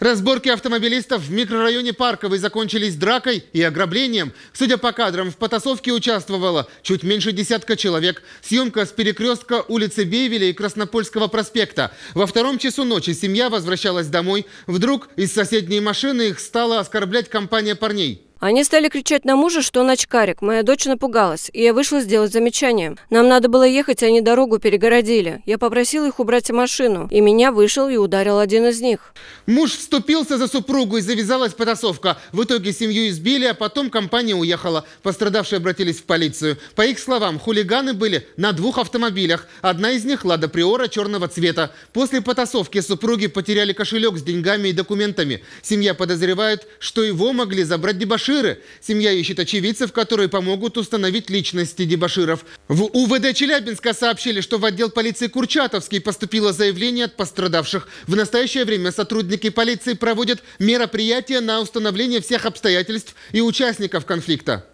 Разборки автомобилистов в микрорайоне Парковой закончились дракой и ограблением. Судя по кадрам, в потасовке участвовало чуть меньше десятка человек. Съемка с перекрестка улицы Бейвеля и Краснопольского проспекта. Во втором часу ночи семья возвращалась домой. Вдруг из соседней машины их стала оскорблять компания парней. Они стали кричать на мужа, что он очкарик. Моя дочь напугалась, и я вышла сделать замечание. Нам надо было ехать, они дорогу перегородили. Я попросила их убрать машину, и меня вышел и ударил один из них. Муж вступился за супругу, и завязалась потасовка. В итоге семью избили, а потом компания уехала. Пострадавшие обратились в полицию. По их словам, хулиганы были на двух автомобилях. Одна из них – «Лада Приора» черного цвета. После потасовки супруги потеряли кошелек с деньгами и документами. Семья подозревает, что его могли забрать дебоширы дебаширы. Семья ищет очевидцев, которые помогут установить личности дебоширов. В УВД Челябинска сообщили, что в отдел полиции Курчатовский поступило заявление от пострадавших. В настоящее время сотрудники полиции проводят мероприятия на установление всех обстоятельств и участников конфликта.